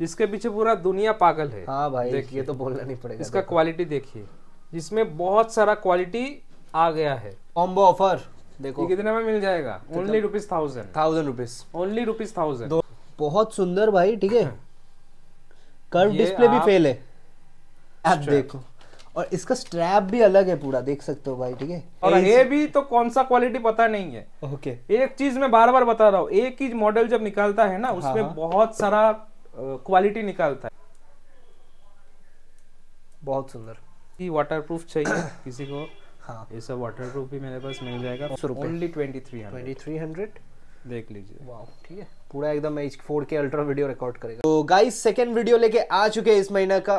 जिसके पीछे पूरा दुनिया पागल है हाँ भाई देखिए तो बोलना नहीं पड़ेगा इसका क्वालिटी देखिए जिसमें बहुत सारा क्वालिटी आ गया है कॉम्बो ऑफर देखो ये कितने में मिल जाएगा only rupees thousand thousand rupees only rupees thousand बहुत सुंदर भाई ठीक है कर्व डिस्प्ले भी फेल है आप देखो और इसका स्ट्रैप भी अलग है पूरा देख सकते हो भाई ठीक है और ये भी तो कौन सा क्वालिटी पता नहीं है ओके okay. एक चीज मैं बार बार बता रहा हूँ एक ही मॉडल जब निकालता है ना हाँ, उसमें हाँ। बहुत सारा क्वालिटी निकालता है बहुत सुंदर वाटर प्रूफ चाहिए किसी को हाँ ये सब वाटर प्रूफ भी मेरे पास मिल जाएगा ओनली ट्वेंटी थ्री हंड्रेड देख लीजिए ठीक है पूरा एकदम H four K ultra video record करेगा तो गाइस सेकंड वीडियो लेके आ चुके हैं इस महीने का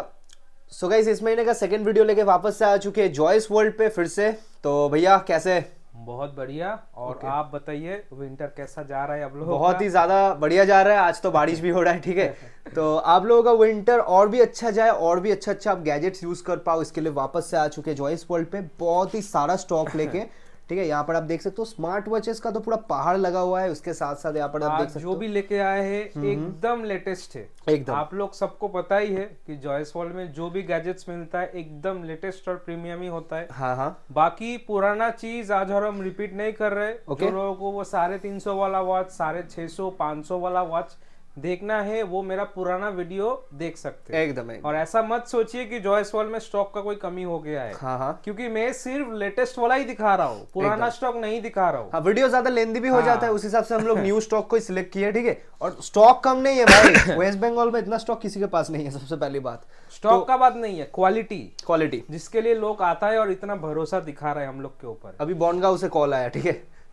सो so गाइस इस महीने का सेकंड वीडियो लेके वापस से आ चुके हैं जॉयस वर्ल्ड पे फिर से तो भैया कैसे बहुत बढ़िया और okay. आप बताइए विंटर कैसा जा रहा है अब लोग बहुत ही ज्यादा बढ़िया जा रहा है आज तो बारिश भी हो रहा है ठीक है तो आप लोगों का विंटर और भी अच्छा जाए और भी अच्छा अच्छा आप गैजेट्स यूज कर पाओ इसके लिए वापस से आ चुके हैं जॉइस वर्ल्ड पे बहुत ही सारा स्टॉक लेके ठीक है यहाँ पर आप देख सकते हो स्मार्ट वॉचेस का तो पूरा पहाड़ लगा हुआ है उसके साथ साथ यहाँ पर आप देख सकते जो भी लेके आए हैं हम्म। एकदम लेटेस्ट है एकदम आप लोग सबको पता ही है कि जॉयस वॉल में जो भी गैजेट्स मिलता है एकदम लेटेस्ट और प्रीमियम ही होता है हाँ हाँ बाकी पुराना चीज आज और हम रिपीट नहीं कर रहे okay. जो लोगों को वो साढ़े तीन सौ वाला वॉच साढ़े छह सौ पांच सौ वाला वॉच देखना है वो मेरा पुराना वीडियो देख सकते हैं एकदम एक और ऐसा मत सोचिए कि जॉयस वॉल में स्टॉक का कोई कमी हो गया है हाँ हाँ क्योंकि मैं सिर्फ लेटेस्ट वाला ही दिखा रहा हूँ पुराना स्टॉक नहीं दिखा रहा हूँ हाँ, वीडियो ज्यादा लेंदी भी हो हाँ। जाता है हाँ। उस हिसाब से हम लोग न्यू स्टॉक को सिलेक्ट किया ठीक है और स्टॉक कम नहीं है भाई वेस्ट बंगाल में इतना स्टॉक किसी के पास नहीं है सबसे पहली बात स्टॉक तो का बात नहीं है क्वालिटी क्वालिटी जिसके लिए लोग आता है और इतना भरोसा दिखा रहे हैं हम लोग के ऊपर अभी बॉन्डगा उसे कॉल आया ठीक है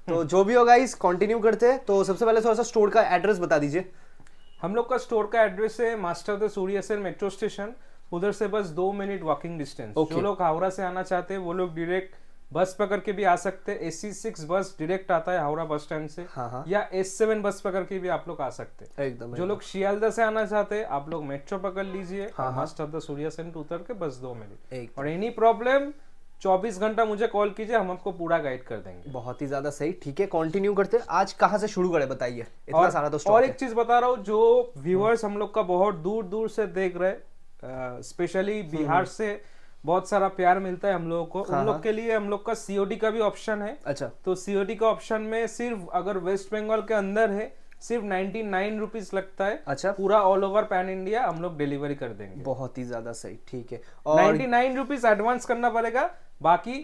तो हम्म। जो भी होगा इस कंटिन्यू करते हैं तो सबसे पहले थोड़ा सा स्टोर का एड्रेस बता दीजिए हम लोग का स्टोर का एड्रेस है मास्टर द सूर्य सेन मेट्रो स्टेशन उधर से बस दो मिनट वॉकिंग डिस्टेंस okay. जो लोग हावड़ा से आना चाहते हैं वो लोग डायरेक्ट बस पकड़ के भी आ सकते हैं एस सिक्स बस डायरेक्ट आता है हावड़ा बस स्टैंड से हाँ, हाँ। या एस सेवन बस पकड़ के भी आप लोग आ सकते हैं एकदम जो लोग शियालदा से आना चाहते हैं आप लोग मेट्रो पकड़ लीजिए हाँ, हाँ। मास्टर द सूर्या सेन उतर के बस दो मिनट और एनी प्रॉब्लम 24 घंटा मुझे कॉल कीजिए हम आपको पूरा गाइड कर देंगे बहुत ही ज्यादा सही ठीक है कंटिन्यू करते आज कहाँ से शुरू करें बताइए इतना और, सारा तो और एक चीज बता रहा हूँ जो व्यूअर्स हम्म। हम लोग का बहुत दूर दूर से देख रहे स्पेशली हम्म। बिहार से बहुत सारा प्यार मिलता है हम लोगों को हाँ, उन लोग हाँ। के लिए हम लोग का सीओडी का भी ऑप्शन है अच्छा तो सीओडी का ऑप्शन में सिर्फ अगर वेस्ट बंगाल के अंदर है सिर्फ नाइन्टी नाइन रुपीज लगता है अच्छा पूरा ऑल ओवर पैन इंडिया हम लोग डिलीवरी कर देंगे बहुत ही ज्यादा सही ठीक है और नाइनटी नाइन रुपीज एडवांस करना पड़ेगा बाकी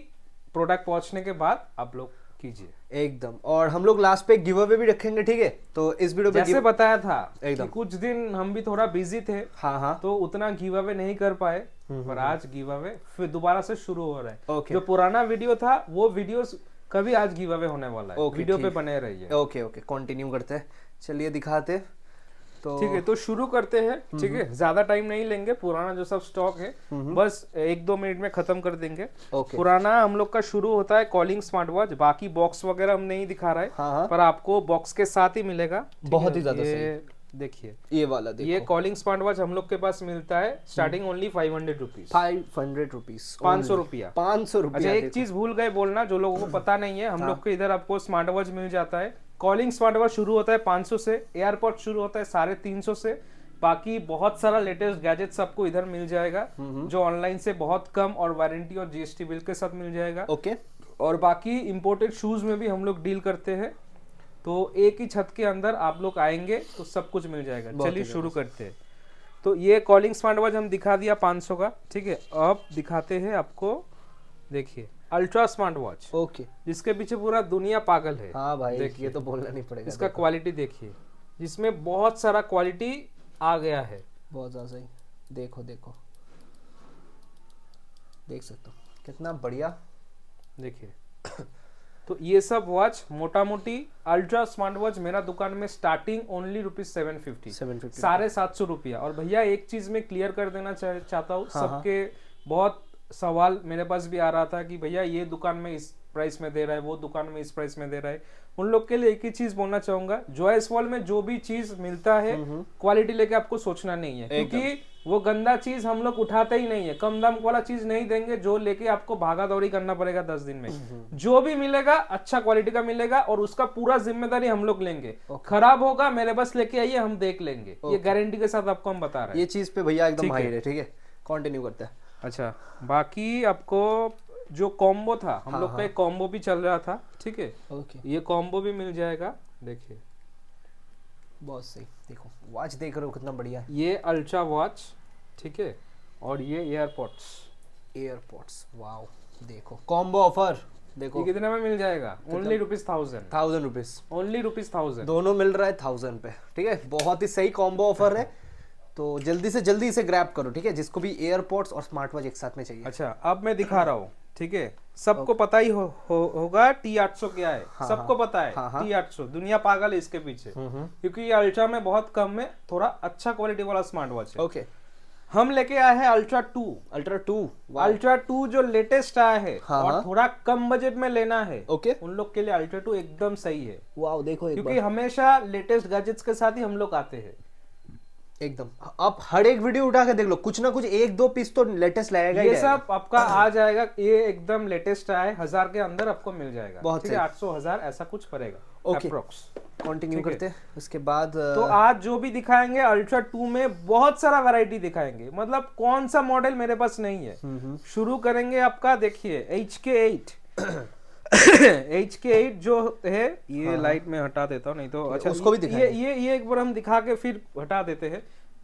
प्रोडक्ट पहुंचने के बाद आप लोग कीजिए एकदम और हम लोग लास्ट पे गिव अवे भी रखेंगे ठीक है तो इस वीडियो में जैसे बताया था एकदम कुछ दिन हम भी थोड़ा बिजी थे हाँ हाँ तो उतना गिव अवे नहीं कर पाए हम्म, हम्म, पर हम्म। आज गिव अवे फिर दोबारा से शुरू हो रहा है ओके। जो पुराना वीडियो था वो वीडियो कभी आज गिव अवे होने वाला है वीडियो पे बने रहिए ओके ओके कंटिन्यू करते हैं चलिए दिखाते तो ठीक है तो शुरू करते हैं हम्म, ठीक है हम्म। ज्यादा टाइम नहीं लेंगे पुराना जो सब स्टॉक है हम्म, बस एक दो मिनट में खत्म कर देंगे ओके। पुराना हम लोग का शुरू होता है कॉलिंग स्मार्ट वॉच बाकी बॉक्स वगैरह हम नहीं दिखा रहे हाँ हाँ। पर आपको बॉक्स के साथ ही मिलेगा बहुत ही ज्यादा देखिए ये वाला देखो। ये कॉलिंग स्मार्ट वॉच हम लोग के पास मिलता है starting only five hundred rupees five hundred rupees पांच सौ रुपया पाँच सौ रुपया अच्छा, एक चीज भूल गए बोलना जो लोगों को पता नहीं है हम हाँ। लोग के इधर आपको स्मार्ट वॉच मिल जाता है कॉलिंग स्मार्ट वॉच शुरू होता है 500 से एयरपोर्ट शुरू होता है साढ़े तीन से बाकी बहुत सारा लेटेस्ट गैजेट सबको इधर मिल जाएगा हम्म, हम्म। जो ऑनलाइन से बहुत कम और वारंटी और जीएसटी बिल के साथ मिल जाएगा ओके और बाकी इम्पोर्टेड शूज में भी हम लोग डील करते हैं तो एक ही छत के अंदर आप लोग आएंगे तो सब कुछ मिल जाएगा चलिए शुरू करते हैं तो ये कॉलिंग स्मार्ट वॉच हम दिखा दिया 500 का ठीक है अब दिखाते हैं आपको देखिए अल्ट्रा स्मार्ट वॉच ओके जिसके पीछे पूरा दुनिया पागल है हाँ भाई देखिए तो बोलना नहीं पड़ेगा इसका क्वालिटी देखिए जिसमें बहुत सारा क्वालिटी आ गया है बहुत ज़्यादा सही देखो देखो देख सकते हो कितना बढ़िया देखिए तो ये सब वॉच मोटा मोटी अल्ट्रा स्मार्ट वॉच मेरा दुकान में starting only rupees seven fifty seven fifty साढ़े सात सौ रुपया और भैया एक चीज में क्लियर कर देना चाहता हूँ हाँ, हाँ। सबके हाँ। बहुत सवाल मेरे पास भी आ रहा था कि भैया ये दुकान में इस प्राइस में दे रहा है वो दुकान में इस प्राइस में दे रहा है उन लोग के लिए एक ही चीज बोलना चाहूंगा जॉयस वॉल में जो भी चीज मिलता है क्वालिटी हम्म, हम्म। लेके आपको सोचना नहीं है क्योंकि वो गंदा चीज हम लोग उठाते ही नहीं है कम दाम वाला चीज नहीं देंगे जो लेके आपको भागा दौड़ी करना पड़ेगा दस दिन में हम्म, जो भी मिलेगा अच्छा क्वालिटी का मिलेगा और उसका पूरा जिम्मेदारी हम लोग लेंगे खराब होगा मेरे पास लेके आइए हम देख लेंगे ये गारंटी के साथ आपको हम बता रहे हैं ये चीज पे भैया एकदम ठीक है कंटिन्यू करते हैं अच्छा बाकी आपको जो कॉम्बो था हम हाँ, लोग का एक कॉम्बो भी चल रहा था ठीक है ओके ये कॉम्बो भी मिल जाएगा देखिए बहुत सही देखो वॉच देख रहे हो कितना बढ़िया ये अल्ट्रा वॉच ठीक है और ये एयरपोर्ट्स एयरपोर्ट्स वाओ देखो कॉम्बो ऑफर देखो ये कितने में मिल जाएगा only rupees thousand thousand rupees only rupees thousand दोनों मिल रहा है थाउजेंड पे ठीक है बहुत ही सही कॉम्बो ऑफर है तो जल्दी से जल्दी इसे ग्रैप करो ठीक है जिसको भी एयरपोर्ट्स और स्मार्ट वॉच एक साथ में चाहिए अच्छा अब मैं दिखा रहा हूँ ठीक है सबको पता ही हो, हो, होगा टी आठ सौ क्या है हाँ, सबको हाँ, पता है हाँ, टी हाँ। आठ सौ दुनिया पागल है इसके पीछे हम्म, हम्म। क्योंकि ये अल्ट्रा में बहुत कम में थोड़ा अच्छा क्वालिटी वाला स्मार्ट वॉच है ओके हम लेके आए हैं ultra two ultra two ultra two जो लेटेस्ट आया है हाँ, और हाँ। थोड़ा कम बजट में लेना है ओके उन लोग के लिए अल्ट्रा टू एकदम सही है वाओ देखो क्योंकि हमेशा लेटेस्ट गैजेट्स के साथ ही हम लोग आते हैं एकदम आप हर एक वीडियो उठा के देख लो कुछ ना कुछ एक दो पीस तो लेटेस्ट लाएगा ये सब आपका आ जाएगा ये एकदम लेटेस्ट आए हजार के अंदर आपको मिल जाएगा बहुत आठ सौ हजार ऐसा कुछ पड़ेगा ओके कंटिन्यू करते हैं उसके बाद तो आज जो भी दिखाएंगे अल्ट्रा टू में बहुत सारा वैरायटी दिखाएंगे मतलब कौन सा मॉडल मेरे पास नहीं है हम्म, हम्म। शुरू करेंगे आपका देखिए एच के एट एच के एट जो है ये हाँ। लाइट में हटा देता हूँ नहीं तो अच्छा उसको भी ये ये ये एक बार हम दिखा के फिर हटा देते हैं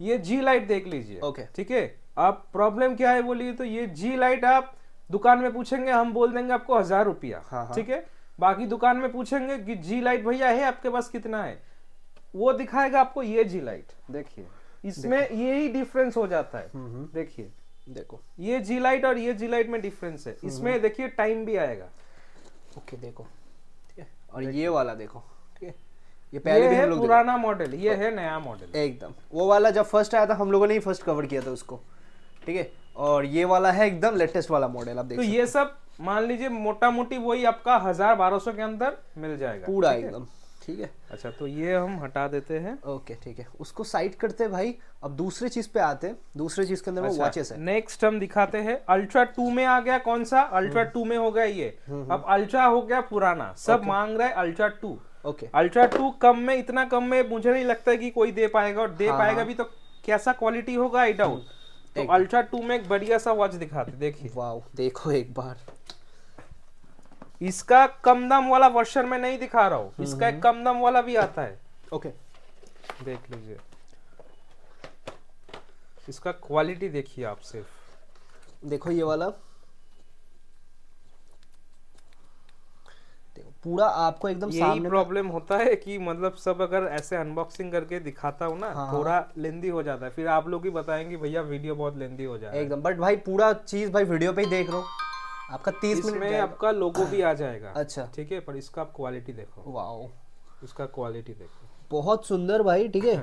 ये जी लाइट देख लीजिए ओके ठीक है आप प्रॉब्लम क्या है बोलिए तो ये जी लाइट आप दुकान में पूछेंगे हम बोल देंगे आपको हजार रुपया हाँ, हाँ। ठीक है बाकी दुकान में पूछेंगे कि जी लाइट भैया है आपके पास कितना है वो दिखाएगा आपको ये जी लाइट देखिए इसमें ये ही डिफरेंस हो जाता है हम्म, हम्म। देखिए देखो ये जी लाइट और ये जी लाइट में डिफरेंस है हम्म, इसमें देखिए टाइम भी आएगा ओके देखो ठीक है और ये वाला देखो ठीक है ये पहले ये भी है पुराना मॉडल ये है नया मॉडल एकदम वो वाला जब फर्स्ट आया था हम लोगों ने ही फर्स्ट कवर किया था उसको ठीक है और ये वाला है एकदम लेटेस्ट वाला मॉडल आप देखो तो ये सब मान लीजिए मोटा मोटी वही आपका हजार बारह सौ के अंदर मिल जाएगा पूरा एकदम ठीक है अच्छा तो ये हम हटा देते हैं ओके ठीक है उसको साइड करते हैं भाई अब दूसरे चीज पे आते हैं दूसरे चीज के अंदर अच्छा, वो वॉचेस है नेक्स्ट हम दिखाते हैं अल्ट्रा टू में आ गया कौन सा अल्ट्रा हम्म। टू में हो गया ये हम्म, हम्म। अब अल्ट्रा हो गया पुराना सब मांग रहा है ultra two okay ultra two कम में इतना कम में मुझे नहीं लगता है कि कोई दे पाएगा और दे हाँ, पाएगा हाँ। भी तो कैसा क्वालिटी होगा आई डाउट तो अल्ट्रा टू में एक बढ़िया सा वॉच दिखाते देखिए वाह देखो एक बार इसका कम दम वाला वर्षन में नहीं दिखा रहा हूँ इसका एक हम्म। कम दम वाला भी आता है ओके देख लीजिए इसका क्वालिटी देखिए आप सिर्फ देखो ये वाला पूरा आपको एकदम यही प्रॉब्लम होता है कि मतलब सब अगर ऐसे अनबॉक्सिंग करके दिखाता हूँ ना हाँ। थोड़ा लेंदी हो जाता है फिर आप लोग ही बताएंगे भैया वीडियो बहुत लेंदी हो जाए एकदम बट भाई पूरा चीज भाई वीडियो पे ही देख रहा हूँ आपका तीस मिनट में आपका लोगो भी आ जाएगा अच्छा ठीक है पर इसका आप क्वालिटी देखो वाओ इसका क्वालिटी देखो बहुत सुंदर भाई ठीक है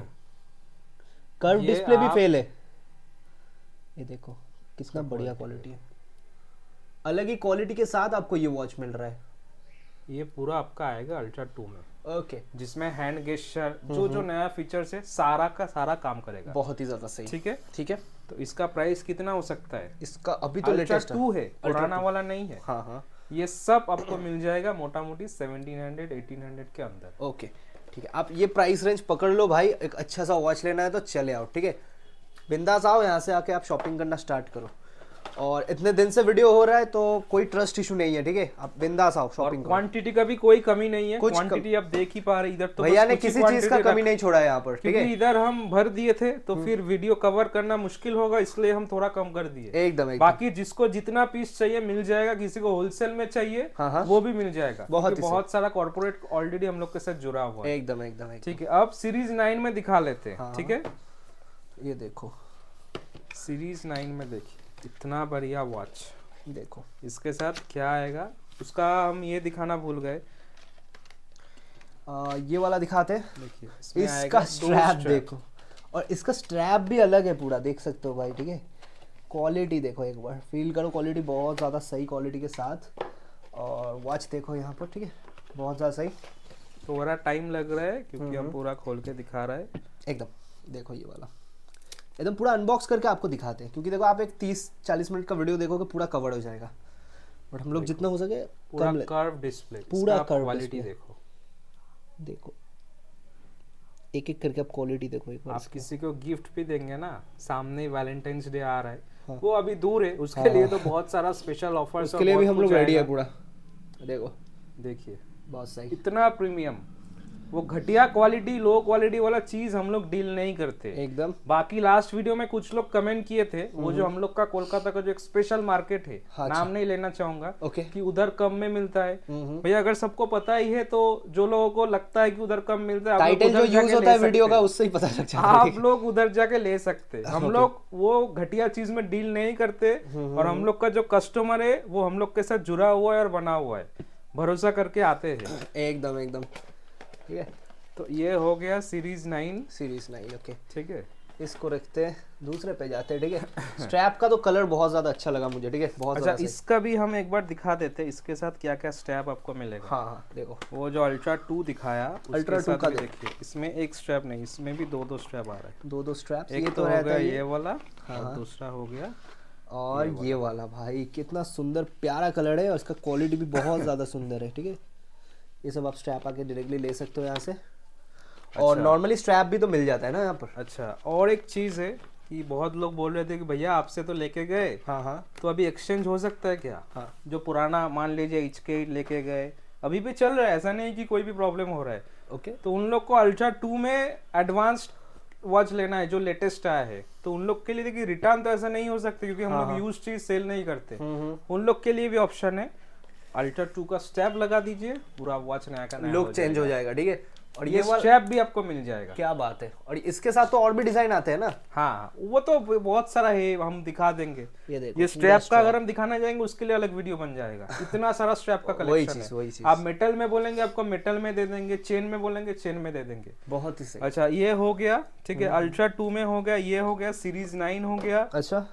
कर्व डिस्प्ले भी फेल है ये देखो कितना बढ़िया क्वालिटी है अलग ही क्वालिटी के साथ आपको ये वॉच मिल रहा है ये पूरा आपका आएगा अल्ट्रा टू में ओके okay. जिसमें हैंड गेस्टर जो जो नया फीचर्स है सारा का सारा काम करेगा बहुत ही ज्यादा सही ठीक है ठीक है तो इसका प्राइस कितना हो सकता है इसका अभी तो लेटेस्ट टू है पुराना वाला नहीं है हाँ हाँ ये सब आपको मिल जाएगा मोटा मोटी सेवनटीन हंड्रेड एटीन हंड्रेड के अंदर ओके ठीक है आप ये प्राइस रेंज पकड़ लो भाई एक अच्छा सा वॉच लेना है तो चले आओ ठीक है बिंदास आओ यहाँ से आके आप शॉपिंग करना स्टार्ट करो और इतने दिन से वीडियो हो रहा है तो कोई ट्रस्ट इशू नहीं है ठीक है आप बिंदास आओ शॉपिंग क्वांटिटी का भी कोई कमी नहीं है क्वांटिटी आप देख ही पा रहे इधर तो भैया ने किसी चीज का कमी नहीं छोड़ा है यहाँ पर ठीक है इधर हम भर दिए थे तो हम्म। फिर वीडियो कवर करना मुश्किल होगा इसलिए हम थोड़ा कम कर दिए एकदम बाकी जिसको जितना पीस चाहिए मिल जाएगा किसी को होलसेल में चाहिए हाँ, हाँ। वो भी मिल जाएगा बहुत बहुत सारा कॉर्पोरेट ऑलरेडी हम लोग के साथ जुड़ा हुआ है एकदम एकदम ठीक है अब सीरीज नाइन में दिखा लेते हैं हाँ। ठीक है ये देखो सीरीज नाइन में देखिए इतना बढ़िया वॉच देखो इसके साथ क्या आएगा उसका हम ये दिखाना भूल गए आ, ये वाला दिखाते इसका स्ट्रैप देखो और इसका स्ट्रैप भी अलग है पूरा देख सकते हो भाई ठीक है क्वालिटी देखो एक बार फील करो क्वालिटी बहुत ज़्यादा सही क्वालिटी के साथ और वॉच देखो यहाँ पर ठीक है बहुत ज़्यादा सही थोड़ा तो टाइम लग रहा है क्योंकि हम हम्म। पूरा खोल के दिखा रहा है एकदम देखो ये वाला एकदम पूरा अनबॉक्स करके आपको दिखाते हैं क्योंकि देखो आप एक तीस चालीस मिनट का वीडियो देखोगे पूरा कवर हो जाएगा बट हम लोग जितना हो सके पूरा कर्व डिस्प्ले पूरा कर्व क्वालिटी देखो देखो एक एक करके आप क्वालिटी देखो एक आप किसी को गिफ्ट भी देंगे ना सामने वैलेंटाइंस डे आ रहा है हाँ। वो अभी दूर है उसके हाँ। लिए तो हाँ। बहुत सारा स्पेशल ऑफर्स उसके लिए भी हम लोग रेडी है पूरा देखो देखिए बहुत सही इतना प्रीमियम वो घटिया क्वालिटी लो क्वालिटी वाला चीज हम लोग डील नहीं करते एकदम बाकी लास्ट वीडियो में कुछ लोग कमेंट किए थे वो हम्म। जो हम लोग का कोलकाता का जो एक स्पेशल मार्केट है हाँ नाम अच्छा। नहीं लेना चाहूंगा ओके कि उधर कम में मिलता है भैया अगर सबको पता ही है तो जो लोगों को लगता है कि उधर कम मिलता है टाइटल जो यूज होता है वीडियो का उससे ही पता चल जाता है आप लोग उधर जाके ले सकते हम लोग वो घटिया चीज में डील नहीं करते और हम लोग का जो कस्टमर है वो हम लोग के साथ जुड़ा हुआ है और बना हुआ है भरोसा करके आते हैं एकदम एकदम ठीक है तो ये हो गया series nine series nine okay ठीक है इसको रखते हैं दूसरे पे जाते हैं ठीक है स्ट्रैप का तो कलर बहुत ज्यादा अच्छा लगा मुझे ठीक है बहुत अच्छा इसका भी हम एक बार दिखा देते हैं इसके साथ क्या क्या स्ट्रैप आपको मिलेगा हाँ हाँ देखो वो जो अल्ट्रा टू दिखाया अल्ट्रा टू का देखिए इसमें एक स्ट्रैप नहीं इसमें भी दो दो स्ट्रैप आ रहा है दो दो स्ट्रैप एक तो, तो हो गया ये वाला हाँ, हाँ दूसरा हो गया और ये वाला भाई कितना सुंदर प्यारा कलर है और इसका क्वालिटी भी बहुत ज्यादा सुंदर है ठीक है ये सब आप स्ट्रैप आके डायरेक्टली ले सकते हो यहाँ से अच्छा। और नॉर्मली स्ट्रैप भी तो मिल जाता है ना यहाँ पर अच्छा और एक चीज़ है कि बहुत लोग बोल रहे थे कि भैया आपसे तो लेके गए हाँ हाँ तो अभी एक्सचेंज हो सकता है क्या हाँ जो पुराना मान लीजिए इचके लेके गए अभी भी चल रहा है ऐसा नहीं कि कोई भी प्रॉब्लम हो रहा है ओके तो उन लोग को अल्ट्रा टू में एडवांस्ड वॉच लेना है जो लेटेस्ट आया है तो उन लोग के लिए देखिए रिटर्न तो ऐसा नहीं हो सकता क्योंकि हम हाँ, लोग यूज चीज सेल नहीं करते हम्म, हम्म। उन लोग के लिए भी ऑप्शन है अल्टर टू का स्टेप लगा दीजिए पूरा वॉच नया का लुक चेंज हो जाएगा ठीक है और ये, ये स्ट्रैप भी आपको मिल जाएगा क्या बात है और इसके साथ तो और भी डिजाइन आते हैं ना हाँ वो तो बहुत सारा है हम दिखा देंगे ये देखो ये स्ट्रैप का अगर हम दिखाना जाएंगे उसके लिए अलग वीडियो बन जाएगा इतना सारा स्ट्रैप का कलेक्शन वही चीज़ वही चीज़। आप मेटल में बोलेंगे आपको मेटल में दे देंगे चेन में बोलेंगे चेन में दे देंगे बहुत ही अच्छा ये हो गया ठीक है अल्ट्रा हम्म। टू में हो गया ये हो गया सीरीज नाइन हो गया अच्छा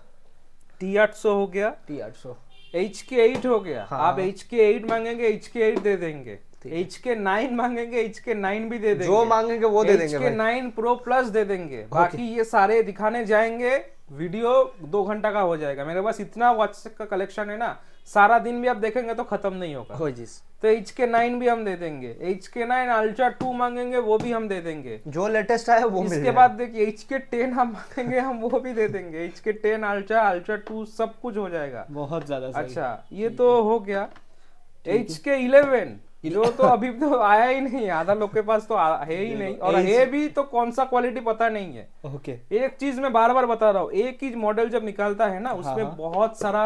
टी हो गया टी एच के एट हो गया हाँ। आप एच के एट मांगेंगे एच के एट दे देंगे एच के नाइन मांगेंगे एच के नाइन भी दे देंगे जो मांगेंगे वो दे देंगे नाइन प्रो प्लस दे देंगे बाकी ये सारे दिखाने जाएंगे वीडियो दो घंटा का हो जाएगा मेरे पास इतना व्हाट्सएप का कलेक्शन है ना सारा दिन भी आप देखेंगे तो खत्म नहीं होगा हो जी तो एच के नाइन भी हम दे देंगे एच के नाइन अल्ट्रा टू मांगेंगे वो भी हम दे देंगे जो लेटेस्ट आया वो इसके बाद देखिए एच के टेन हम मांगेंगे हम वो भी दे देंगे एच के टेन अल्ट्रा अल्ट्रा टू सब कुछ हो जाएगा बहुत ज्यादा अच्छा ये तो हो गया एच के इलेवन जो तो अभी तो आया ही नहीं आधा लोग के पास तो है ही नहीं और है भी तो कौन सा क्वालिटी पता नहीं है ओके एक चीज मैं बार बार बता रहा हूँ एक ही मॉडल जब निकालता है ना उसमें हाँ, हाँ। बहुत सारा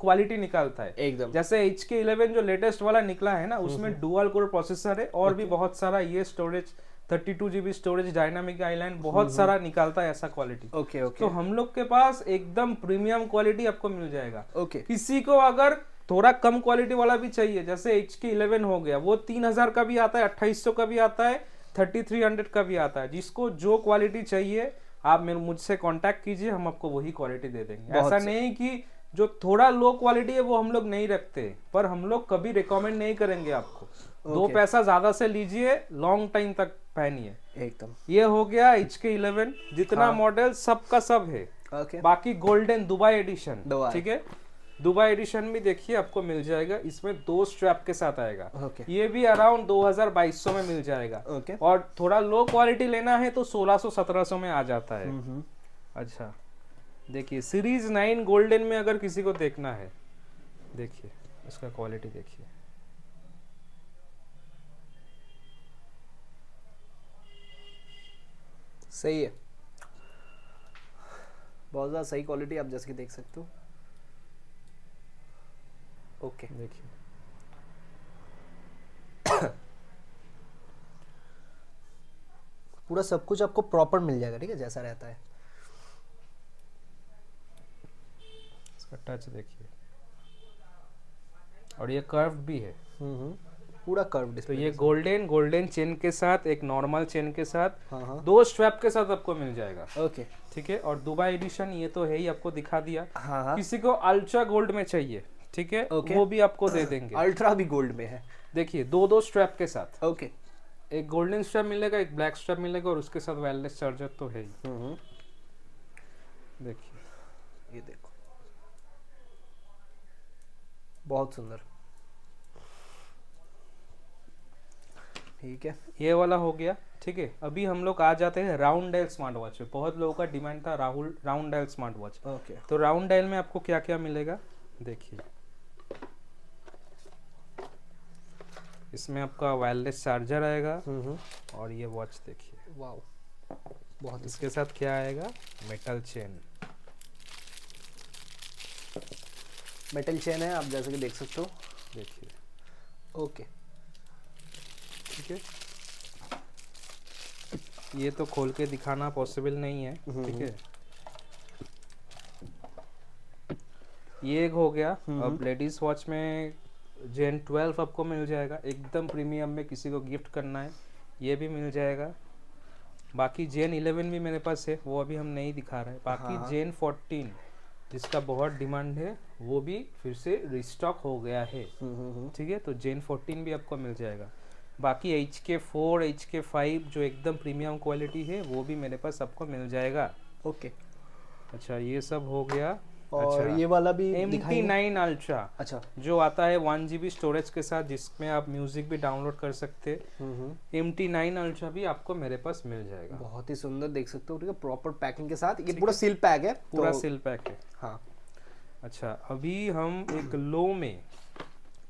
क्वालिटी निकालता है एकदम जैसे एच के इलेवन जो लेटेस्ट वाला निकला है ना उसमें डुअल कोर प्रोसेसर है और भी बहुत सारा ये storage thirty two GB storage dynamic island बहुत सारा निकालता है ऐसा क्वालिटी ओके ओके तो हम लोग के पास एकदम प्रीमियम क्वालिटी आपको मिल जाएगा ओके okay. किसी को अगर थोड़ा कम क्वालिटी वाला भी चाहिए जैसे एच के इलेवन हो गया वो तीन हजार का भी आता है अट्ठाईस सौ का भी आता है थर्टी थ्री हंड्रेड का भी आता है जिसको जो क्वालिटी चाहिए आप मेरे मुझसे कांटेक्ट कीजिए हम आपको वही क्वालिटी दे देंगे ऐसा नहीं कि जो थोड़ा लो क्वालिटी है वो हम लोग नहीं रखते पर हम लोग कभी रिकमेंड नहीं करेंगे आपको okay. दो पैसा ज्यादा से लीजिए लॉन्ग टाइम तक पहनिए एकदम ये हो गया एच के इलेवन जितना मॉडल हाँ। सबका सब का सब है okay. बाकी गोल्डन दुबई एडिशन ठीक है दुबई एडिशन भी देखिए आपको मिल जाएगा इसमें दो स्ट्रैप के साथ आएगा okay. ये भी अराउंड 2200 में मिल जाएगा okay. और थोड़ा लो क्वालिटी लेना है तो 1600 1700 में आ जाता है हम्म, हम्म। अच्छा देखिए सीरीज नाइन गोल्डन में अगर किसी को देखना है देखिए इसका क्वालिटी देखिए सही है बहुत ज़्यादा सही क्वालिटी आप जैसे कि देख सकते हो ओके देखिए पूरा सब कुछ आपको प्रॉपर मिल जाएगा ठीक है जैसा रहता है इसका टच अच्छा देखिए और ये कर्व भी है हम्म, हम्म। पूरा कर्व तो ये गोल्डन गोल्डन चेन के साथ एक नॉर्मल चेन के साथ हाँ, हाँ। दो स्ट्रैप के साथ आपको मिल जाएगा ओके ठीक है और दुबई एडिशन ये तो है ही आपको दिखा दिया हाँ हाँ। किसी को अल्ट्रा गोल्ड में चाहिए ठीक है ओके वो भी आपको दे देंगे अल्ट्रा भी गोल्ड में है देखिए दो दो स्ट्रैप के साथ ओके एक गोल्डन स्ट्रैप मिलेगा एक ब्लैक स्ट्रैप मिलेगा और उसके साथ वायरलेस चार्जर तो है ही हम्म, देखिए ये देखो बहुत सुंदर ठीक है ये वाला हो गया ठीक है अभी हम लोग आ जाते हैं राउंड डायल स्मार्ट वॉच पे बहुत लोगों का डिमांड था Rahul round dial smart watch okay तो राउंड डायल में आपको क्या क्या मिलेगा देखिए इसमें आपका वायरलेस चार्जर आएगा हम्म, हम्म। और ये वॉच देखिए वाह बहुत इसके साथ क्या आएगा मेटल चेन मेटल चेन है आप जैसे कि देख सकते हो देखिए ओके ठीक है ये तो खोल के दिखाना पॉसिबल नहीं है हम्म, ठीक है हम्म। ये एक हो गया हम्म, अब लेडीज वॉच में जेन ट्वेल्व आपको मिल जाएगा एकदम प्रीमियम में किसी को गिफ्ट करना है ये भी मिल जाएगा बाकी जेन इलेवन भी मेरे पास है वो अभी हम नहीं दिखा रहे बाकी हाँ। जेन हाँ। फोर्टीन जिसका बहुत डिमांड है वो भी फिर से रिस्टॉक हो गया है हम्म, हम्म, हम्म। ठीक है तो जेन फोर्टीन भी आपको मिल जाएगा बाकी एच के फोर एच के फाइव जो एकदम प्रीमियम क्वालिटी है वो भी मेरे पास आपको मिल जाएगा ओके okay. अच्छा ये सब हो गया और अच्छा, ये वाला भी एम टी नाइन अल्ट्रा अच्छा जो आता है वन जी स्टोरेज के साथ जिसमें आप म्यूजिक भी डाउनलोड कर सकते एम टी नाइन अल्ट्रा भी आपको मेरे पास मिल जाएगा बहुत ही सुंदर देख सकते हो प्रॉपर पैकिंग के साथ ये पूरा सील पैक है पूरा तो... सील पैक है हाँ अच्छा अभी हम एक लो में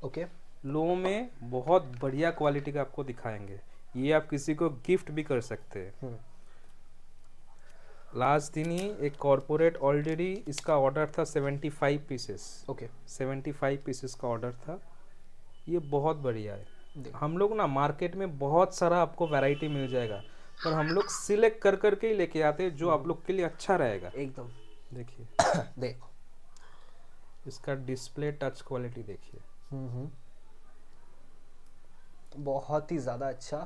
ओके लो में बहुत बढ़िया क्वालिटी का आपको दिखाएंगे ये आप किसी को गिफ्ट भी कर सकते हैं हम्म। लास्ट दिन ही एक कॉरपोरेट ऑलरेडी इसका ऑर्डर था five pieces okay seventy five pieces का ऑर्डर था ये बहुत बढ़िया है हम लोग ना मार्केट में बहुत सारा आपको वैरायटी मिल जाएगा पर हम लोग सिलेक्ट कर करके ही लेके आते हैं जो आप लोग के लिए अच्छा रहेगा एकदम देखिए देखो इसका डिस्प्ले टच क्वालिटी देखिए हम्म, हम्म। बहुत ही ज़्यादा अच्छा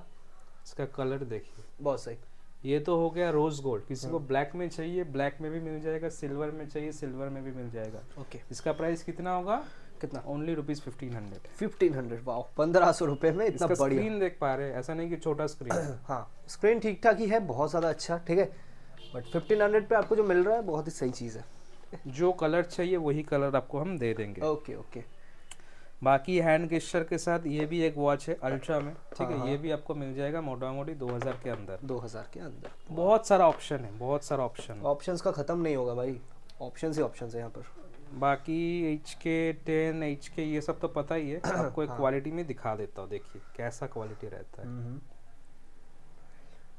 इसका कलर देखिए बहुत सही ये तो हो गया रोज गोल्ड किसी हाँ। को ब्लैक में चाहिए ब्लैक में भी मिल जाएगा सिल्वर में चाहिए सिल्वर में भी मिल जाएगा ओके okay. इसका प्राइस कितना होगा कितना only rupees fifteen hundred fifteen hundred wow पंद्रह सौ रुपए में इतना इसका स्क्रीन देख पा रहे हैं ऐसा नहीं कि छोटा स्क्रीन हाँ स्क्रीन ठीक ठाक ही है बहुत ज़्यादा अच्छा ठीक है बट फिफ्टीन हंड्रेड पे आपको जो मिल रहा है बहुत ही सही चीज़ है जो कलर चाहिए वही कलर आपको हम दे देंगे ओके ओके बाकी हैंड गिस्टर के साथ ये भी एक वॉच है अल्ट्रा में ठीक है हाँ, हाँ। ये भी आपको मिल जाएगा मोटा मोटी दो हज़ार के अंदर दो हज़ार के अंदर बहुत सारा ऑप्शन है बहुत सारा ऑप्शन ऑप्शन का ख़त्म नहीं होगा भाई ऑप्शन ही ऑप्शन है यहाँ पर बाकी एच के टेन एच के ये सब तो पता ही है आपको एक क्वालिटी हाँ। में दिखा देता हूँ देखिए कैसा क्वालिटी रहता है हम्म, हम्म।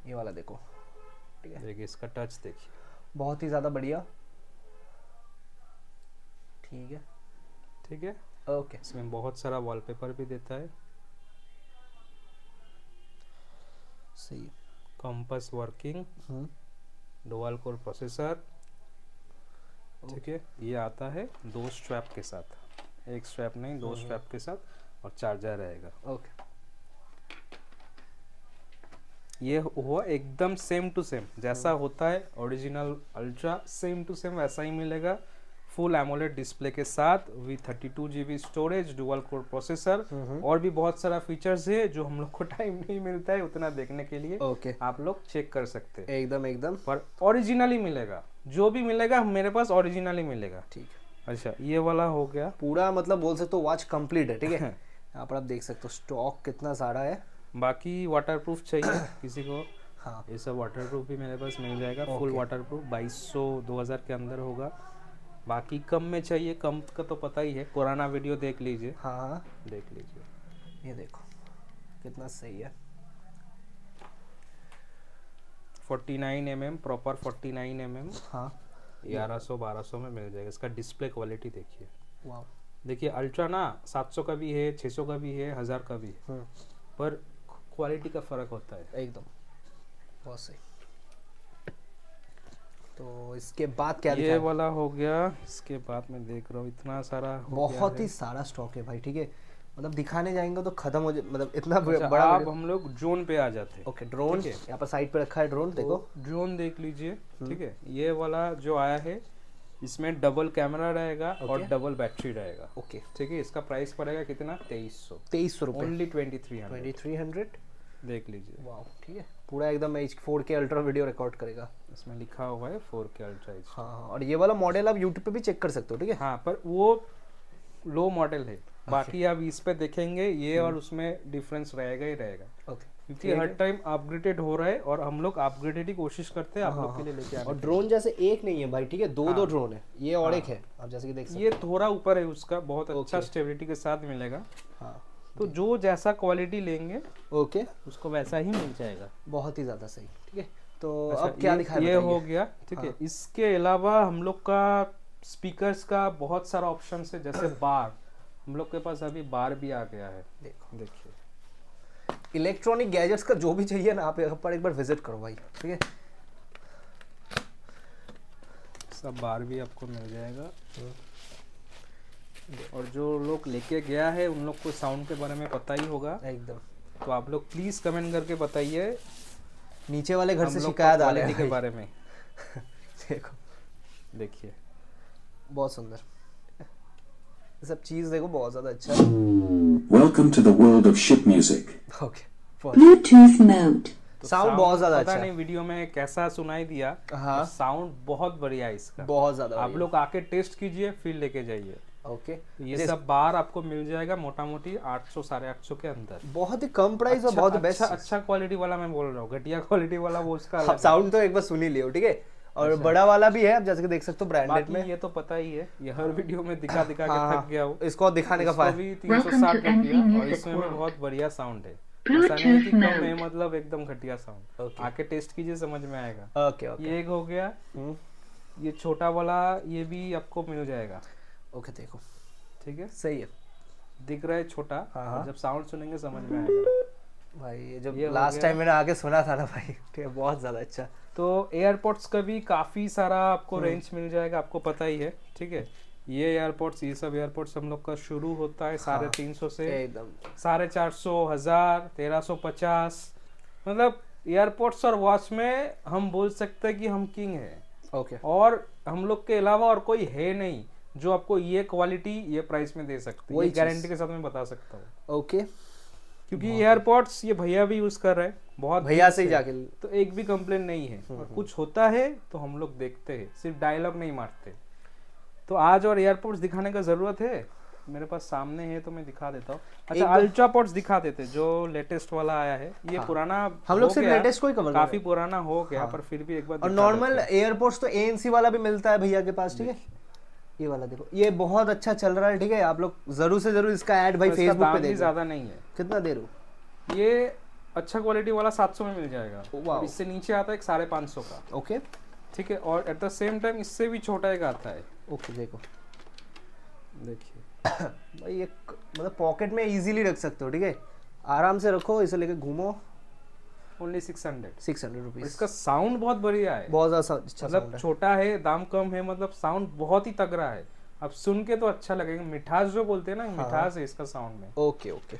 ये वाला देखो ठीक है देखिए इसका टच देखिए बहुत ही ज़्यादा बढ़िया ठीक है ठीक है ओके इसमें बहुत सारा वॉलपेपर भी देता है सही compass working dual core processor ठीक है ये आता है दो स्ट्रैप के साथ एक स्ट्रैप नहीं दो स्ट्रैप हाँ। के साथ और चार्जर रहेगा ओके ये हुआ एकदम सेम टू सेम जैसा हाँ। होता है original ultra same to same वैसा ही मिलेगा फुल एमोलेट डिस्प्ले के साथ V thirty two GB storage dual core processor और भी बहुत सारा फीचर्स है जो हम लोग को टाइम नहीं मिलता है उतना देखने के लिए ओके okay. आप लोग चेक कर सकते हैं एकदम एकदम पर ओरिजिनली मिलेगा जो भी मिलेगा मेरे पास ओरिजिनली मिलेगा ठीक अच्छा ये वाला हो गया पूरा मतलब बोल सकते हो वॉच कंप्लीट है ठीक है यहाँ पर आप देख सकते हो स्टॉक कितना सारा है बाकी वाटर प्रूफ चाहिए किसी को हाँ ये सब वाटर प्रूफ भी मेरे पास मिल जाएगा फुल वाटर प्रूफ बाईस सौ दो हज़ार के अंदर होगा बाकी कम में चाहिए कम का तो पता ही है पुराना वीडियो देख लीजिए हाँ देख लीजिए ये देखो कितना सही है 49 nine M proper 49 nine M M हाँ ग्यारह सौ बारह सौ में मिल जाएगा इसका डिस्प्ले क्वालिटी देखिए देखिए अल्ट्रा ना 700 का भी है 600 का भी है हज़ार का भी है हम्म। पर क्वालिटी का फ़र्क होता है एकदम बहुत सही तो इसके बाद क्या ये वाला हो गया इसके बाद में देख रहा हूँ इतना सारा बहुत ही सारा स्टॉक है भाई ठीक है मतलब दिखाने जाएंगे तो खत्म हो जाए मतलब इतना अच्छा, बड़ा आप हम लोग ड्रोन पे आ जाते हैं ओके ड्रोन यहाँ पर साइड पे रखा है ड्रोन तो देखो ड्रोन देख लीजिए हम्म। ठीक है ये वाला जो आया है इसमें डबल कैमरा रहेगा okay. और डबल बैटरी रहेगा ओके okay. ठीक है इसका प्राइस पड़ेगा कितना तेईस सौ तेईस सौ only twenty three hundred twenty three hundred देख लीजिए वाह ठीक है पूरा एकदम H four K ultra video record करेगा इसमें लिखा हुआ है फोर के अल्ट्रा एच हाँ, हाँ और ये वाला मॉडल आप यूट्यूब पे भी चेक कर सकते हो ठीक है हाँ पर वो लो मॉडल है अच्छा। बाकी आप इस पे देखेंगे ये और हम्म। उसमें डिफरेंस रहेगा ही रहेगा क्योंकि हर टाइम अपग्रेडेड हो रहा है और हम लोग अपग्रेडेड ही कोशिश करते हैं आप हाँ, लोग के हाँ। लिए लेके और ड्रोन जैसे एक नहीं है भाई ठीक है दो हाँ, दो ड्रोन है ये और हाँ, एक है आप जैसे कि देख सकते ये थोड़ा ऊपर है उसका बहुत अच्छा स्टेबिलिटी के साथ मिलेगा तो जो जैसा क्वालिटी लेंगे ओके उसको वैसा ही मिल जाएगा बहुत ही ज़्यादा सही ठीक है तो अच्छा, अब क्या दिखा ये हो गया ठीक है हाँ। इसके अलावा हम लोग का स्पीकर्स का बहुत सारा ऑप्शन है जैसे बार हम लोग के पास अभी बार भी आ गया है देखो देखिए इलेक्ट्रॉनिक गैजेट्स का जो भी चाहिए ना आप यहाँ पर एक बार विजिट करो भाई ठीक है सब बार भी आपको मिल जाएगा हाँ। और जो लोग लेके गया है उन लोग को साउंड के बारे में पता ही होगा एकदम तो आप लोग प्लीज़ कमेंट करके बताइए नीचे वाले घर से शिकायत आ रही है बारे में देखो देखिए बहुत सुंदर सब चीज देखो बहुत ज्यादा अच्छा welcome to the world of ship music okay bluetooth mode sound बहुत ज्यादा अच्छा तो तो पता अच्छा नहीं वीडियो में कैसा सुनाई दिया हाँ साउंड तो बहुत बढ़िया इसका बहुत ज्यादा आप लोग आके टेस्ट कीजिए फिर लेके जाइए ओके okay. तो ये सब बार आपको मिल जाएगा मोटा मोटी आठ सौ साढ़े आठ सौ के अंदर बहुत ही कम प्राइस अच्छा, और बहुत बेस्ट अच्छा क्वालिटी अच्छा वाला मैं बोल रहा हूँ घटिया क्वालिटी वाला वो उसका साउंड हाँ, तो एक बार सुन ही लियो ठीक है और अच्छा। बड़ा वाला भी है आप जैसे कि देख सकते हो ब्रांडेड में ये तो पता ही है ये हर वीडियो में दिखा दिखा के हाँ, थक गया हूँ इसको दिखाने का फायदा भी तीन सौ साठ और इसमें बहुत बढ़िया साउंड है है मतलब एकदम घटिया साउंड आके टेस्ट कीजिए समझ में आएगा ओके ये एक हो गया हम्म। ये छोटा वाला ये भी आपको मिल जाएगा ओके देखो ठीक है सही है दिख रहा है छोटा हाँ, हाँ। जब साउंड सुनेंगे समझ में आएगा भाई जब लास्ट टाइम मैंने आगे सुना था ना भाई ठीक है बहुत ज़्यादा अच्छा तो एयरपोर्ट्स का भी काफ़ी सारा आपको रेंज हम्म। मिल जाएगा आपको पता ही है ठीक है ये एयरपोर्ट्स ये सब एयरपोर्ट्स हम लोग का शुरू होता है साढ़े हाँ, तीन सौ से एकदम साढ़े चार सौ हज़ार तेरह सौ पचास मतलब एयरपोर्ट्स और वॉच में हम बोल सकते हैं कि हम किंग हैं ओके okay. और हम लोग के अलावा और कोई है नहीं जो आपको ये क्वालिटी ये प्राइस में दे सकते है गारंटी के साथ में बता सकता हूँ ओके क्योंकि एयरपोर्ट्स ये भैया भी यूज कर रहे हैं बहुत भैया से ही जाके तो एक भी कंप्लेन नहीं है हम्म, और हम्म। कुछ होता है तो हम लोग देखते हैं सिर्फ डायलॉग नहीं मारते तो आज और एयरपोर्ट्स दिखाने का जरूरत है मेरे पास सामने है तो मैं दिखा देता हूँ अच्छा अल्ट्रा पॉट्स दिखा देते जो लेटेस्ट वाला आया है ये हाँ। पुराना हम लोग सिर्फ लेटेस्ट को ही कवर काफी पुराना हो गया हाँ। पर फिर भी एक बार नॉर्मल एयरपोर्ट्स तो एएनसी वाला भी मिलता है भैया के पास ठीक है ये वाला देखो ये बहुत अच्छा चल रहा है ठीक है आप लोग जरूर से जरूर इसका एड भाई फेसबुक पे देखो ज्यादा नहीं है कितना दे रहे हो ये अच्छा क्वालिटी वाला सात सौ में मिल जाएगा इससे नीचे आता है साढ़े पाँच सौ का ओके ठीक है और एट द सेम टाइम इससे भी छोटा एक आता है ओके देखो देखिए भाई एक मतलब पॉकेट में इजीली रख सकते हो ठीक है आराम से रखो इसे लेके घूमो only six hundred six hundred rupees इसका साउंड बहुत बढ़िया है बहुत अच्छा मतलब छोटा है दाम कम है मतलब साउंड बहुत ही तगड़ा है अब सुन के तो अच्छा लगेगा मिठास जो बोलते हैं ना हाँ। मिठास है इसका साउंड में ओके ओके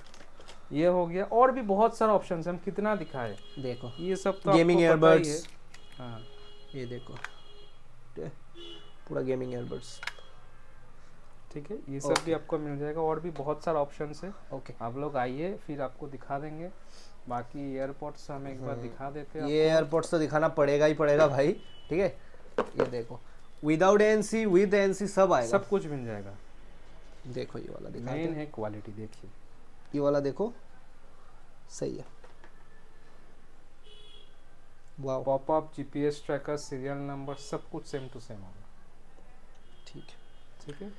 ये हो गया और भी बहुत सारा ऑप्शन हम कितना दिखाए देखो ये सब तो गेमिंग एयरबड्स हाँ ये देखो पूरा गेमिंग एयरबड्स ठीक है ये सब okay. भी आपको मिल जाएगा और भी बहुत सारा ऑप्शन है ओके okay. आप लोग आइए फिर आपको दिखा देंगे बाकी एयरपोर्ट्स हम एक बार हम्म। दिखा देते हैं ये एयरपोर्ट्स तो दिखाना पड़ेगा ही पड़ेगा भाई ठीक है ये देखो विदाउट एनसी विद एनसी सब आएगा सब कुछ मिल जाएगा देखो ये वाला मेन है क्वालिटी देखिए ये वाला देखो सही है wow popup GPS tracker serial number सब कुछ सेम टू सेम होगा ठीक ठीक है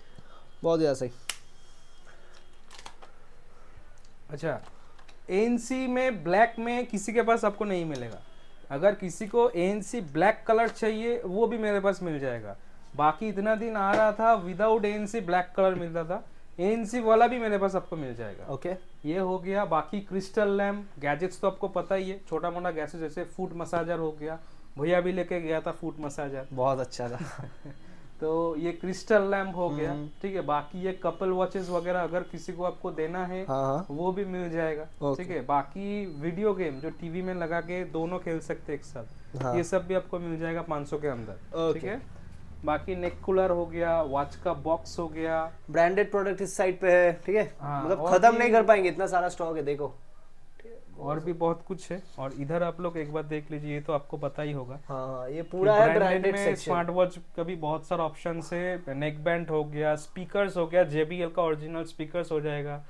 बहुत ज़्यादा सही अच्छा एएनसी में ब्लैक में किसी के पास आपको नहीं मिलेगा अगर किसी को एएनसी ब्लैक कलर चाहिए वो भी मेरे पास मिल जाएगा बाकी इतना दिन आ रहा था विदाउट एएनसी ब्लैक कलर मिलता था एएनसी वाला भी मेरे पास आपको मिल जाएगा ओके okay. ये हो गया बाकी क्रिस्टल लैम्प गैजेट्स तो आपको पता ही है छोटा मोटा गैसेज जैसे फूट मसाजर हो गया भैया भी लेके गया था फूट मसाजर बहुत अच्छा था तो ये क्रिस्टल लैम्प हो गया हम्म। ठीक है बाकी ये कपल वॉचेस वगैरह अगर किसी को आपको देना है हाँ।, हाँ। वो भी मिल जाएगा ठीक है बाकी वीडियो गेम जो टीवी में लगा के दोनों खेल सकते एक साथ हाँ। ये सब भी आपको मिल जाएगा 500 के अंदर ठीक है बाकी नेक कूलर हो गया वॉच का बॉक्स हो गया ब्रांडेड प्रोडक्ट इस साइड पे है ठीक है हाँ, मतलब खत्म नहीं कर पाएंगे इतना सारा स्टॉक है देखो और भी बहुत कुछ है और इधर आप लोग एक बार देख लीजिए तो आपको पता ही होगा हाँ, हाँ ये पूरा है ब्रांडेड में स्मार्ट वॉच का भी बहुत सारा ऑप्शन है नेक बैंड हो गया स्पीकर्स हो गया जेबीएल का ओरिजिनल स्पीकर्स हो जाएगा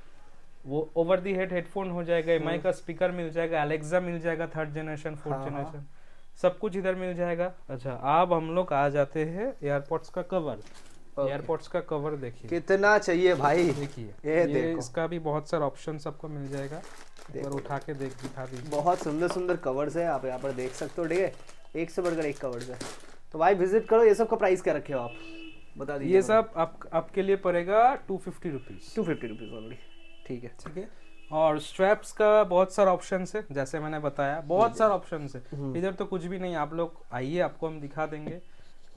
वो ओवर दी हेड हेडफोन हो जाएगा एम हम्म। का स्पीकर मिल जाएगा एलेक्सा मिल जाएगा थर्ड जनरेशन फोर्थ जनरेशन सब कुछ इधर मिल जाएगा अच्छा अब हम लोग आ जाते हैं एयरपोर्ट्स का कवर एयरपोर्ट्स का कवर देखिए कितना चाहिए भाई देखिए ये, देखो इसका भी बहुत सारा ऑप्शन आपको मिल जाएगा एक उठा के देख दिखा दीजिए बहुत सुंदर सुंदर कवर्स है आप यहाँ पर देख सकते हो ठीक है एक से बढ़कर एक कवर्स है तो भाई विजिट करो ये सब का प्राइस क्या रखे हो आप बता दीजिए ये सब आप आपके लिए पड़ेगा two fifty rupees two fifty rupees already ठीक है ठीक है और स्ट्रैप्स का बहुत सारा ऑप्शन है जैसे मैंने बताया बहुत सारा ऑप्शन है हम्म। इधर तो कुछ भी नहीं आप लोग आइए आपको हम दिखा देंगे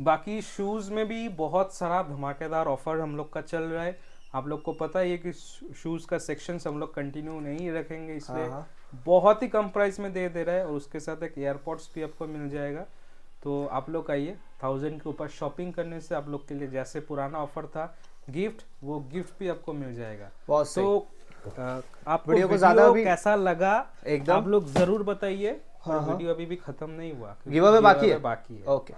बाकी शूज़ में भी बहुत सारा धमाकेदार ऑफर हम लोग का चल रहा है आप लोग को पता ही है कि शूज़ का सेक्शन हम लोग कंटिन्यू नहीं रखेंगे इसलिए हाँ, हाँ। बहुत ही कम प्राइस में दे दे रहा है और उसके साथ एक एयरपोर्ट्स भी आपको मिल जाएगा तो आप लोग आइए थाउजेंड के ऊपर शॉपिंग करने से आप लोग के लिए जैसे पुराना ऑफर था गिफ्ट वो गिफ्ट भी आपको मिल जाएगा तो आप वीडियो को ज्यादा कैसा लगा एकदम आप लोग जरूर बताइए हाँ, हाँ। वीडियो अभी भी खत्म नहीं हुआ गिव अवे बाकी है बाकी है ओके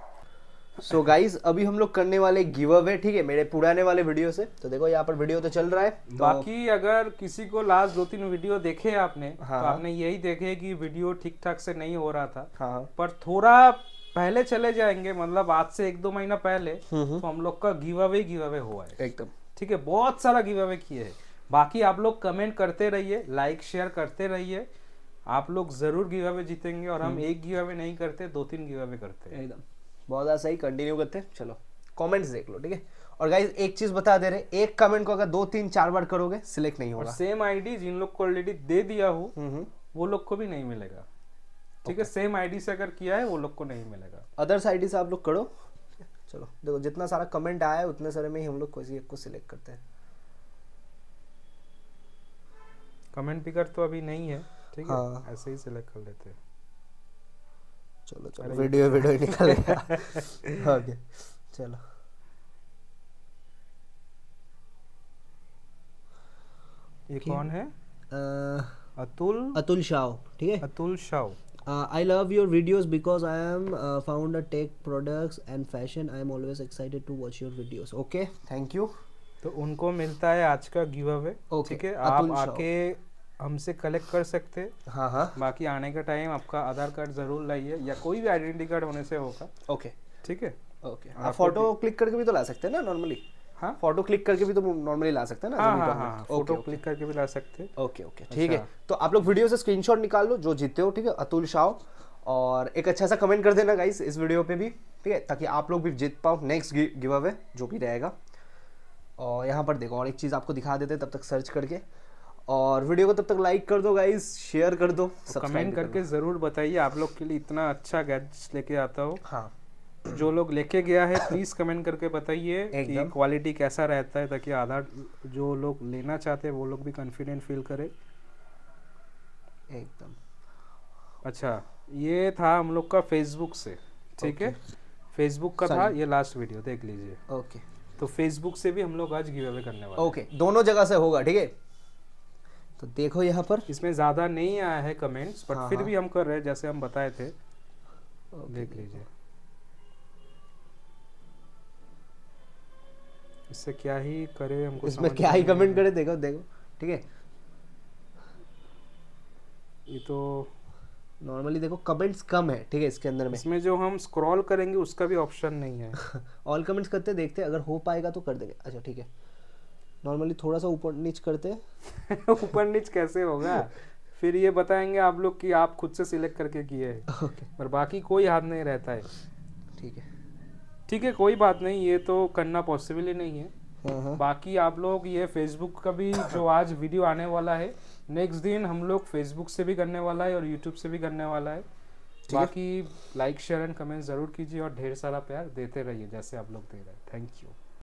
सो so गाइज अभी हम लोग करने वाले गिव अवे ठीक है मेरे पुराने वाले वीडियो से तो देखो यहाँ पर वीडियो तो चल रहा है तो... बाकी अगर किसी को लास्ट दो तीन वीडियो देखे आपने तो हाँ, तो आपने यही देखे कि वीडियो ठीक ठाक से नहीं हो रहा था हाँ, पर थोड़ा पहले चले जाएंगे मतलब आज से एक दो महीना पहले हम्म, हम्म। तो हम लोग का गिव अवे गिव अवे हुआ है एकदम ठीक है बहुत सारा गिव अवे किए है बाकी आप लोग कमेंट करते रहिए लाइक शेयर करते रहिए आप लोग जरूर गिव अवे जीतेंगे और हम हम्म। एक गिव अवे नहीं करते दो तीन गिव अवे करते हैं एकदम बहुत ज़्यादा सही कंटिन्यू करते हैं चलो कमेंट्स देख लो ठीक है और गाइज एक चीज बता दे रहे एक कमेंट को अगर दो तीन चार बार करोगे सिलेक्ट नहीं होगा सेम आईडी जिन लोग को ऑलरेडी दे दिया हो हम्म, हम्म। वो लोग को भी नहीं मिलेगा ठीक है सेम आईडी से अगर किया है वो लोग को नहीं मिलेगा अदर्स आईडी से आप लोग करो चलो देखो जितना सारा कमेंट आया है उतने सारे में ही हम लोग किसी एक को सिलेक्ट करते हैं कमेंट पिकर तो अभी नहीं है ठीक है हाँ। ऐसे ही सिलेक्ट कर लेते हैं चलो चलो वीडियो वीडियो निकल गया ओके चलो ये कौन है अतुल अतुल शाह ठीक है Atul Shah I love your videos because I am uh, founder tech products and fashion. I am always excited to watch your videos. Okay, thank you तो उनको मिलता है आज का गिव अवे ठीक है आप आके हमसे कलेक्ट कर सकते हाँ हाँ बाकी आने का टाइम आपका आधार कार्ड जरूर लाइए या कोई भी आइडेंटिटी कार्ड होने से होगा ओके ठीक है ओके आप फोटो क्लिक करके भी तो ला सकते हैं ना नॉर्मली हाँ फोटो क्लिक करके भी तो नॉर्मली ला सकते हैं ना हाँ, हाँ, हाँ, फोटो ओके, क्लिक करके भी ला सकते हैं ओके ओके ठीक है अच्छा। तो आप लोग वीडियो से स्क्रीनशॉट निकाल लो जो जीते हो ठीक है अतुल शाह और एक अच्छा सा कमेंट कर देना गाइस इस वीडियो पे भी ठीक है ताकि आप लोग भी जीत पाओ नेक्स्ट गिव अवे जो भी रहेगा और यहाँ पर देखो और एक चीज़ आपको दिखा देते तब तक सर्च करके और वीडियो को तब तक लाइक कर दो गाइज शेयर कर दो कमेंट करके ज़रूर बताइए आप लोग के लिए इतना अच्छा गैज लेके आता हो हाँ जो लोग लेके गया है प्लीज़ कमेंट करके बताइए कि क्वालिटी कैसा रहता है ताकि आधा जो लोग लेना चाहते हैं वो लोग भी कॉन्फिडेंट फील करें एकदम अच्छा ये था हम लोग का फेसबुक से ठीक है फेसबुक का था ये लास्ट वीडियो देख लीजिए ओके तो फेसबुक से भी हम लोग आज गिव अवे करने वाले ओके दोनों जगह से होगा ठीक है तो देखो यहाँ पर इसमें ज़्यादा नहीं आया है कमेंट्स बट हाँ, फिर भी हाँ। हम कर रहे हैं जैसे हम बताए थे देख लीजिए इससे क्या ही करे हमको इसमें क्या ही कमेंट करे देखो देखो ठीक है ये तो नॉर्मली देखो कमेंट्स कम है ठीक है इसके अंदर में इसमें जो हम स्क्रॉल करेंगे उसका भी ऑप्शन नहीं है ऑल कमेंट्स करते देखते अगर हो पाएगा तो कर देंगे अच्छा ठीक है नॉर्मली थोड़ा सा ऊपर नीच करते ऊपर नीच कैसे होगा फिर ये बताएंगे आप लोग कि आप खुद से सिलेक्ट करके किए हैं okay. पर बाकी कोई हाथ नहीं रहता है ठीक है ठीक है कोई बात नहीं ये तो करना पॉसिबल ही नहीं है uh-huh. बाकी आप लोग ये फेसबुक का भी जो आज वीडियो आने वाला है नेक्स्ट दिन हम लोग फेसबुक से भी करने वाला है और यूट्यूब से भी करने वाला है बाकी लाइक शेयर एंड कमेंट ज़रूर कीजिए और ढेर सारा प्यार देते रहिए जैसे आप लोग दे रहे हैं थैंक यू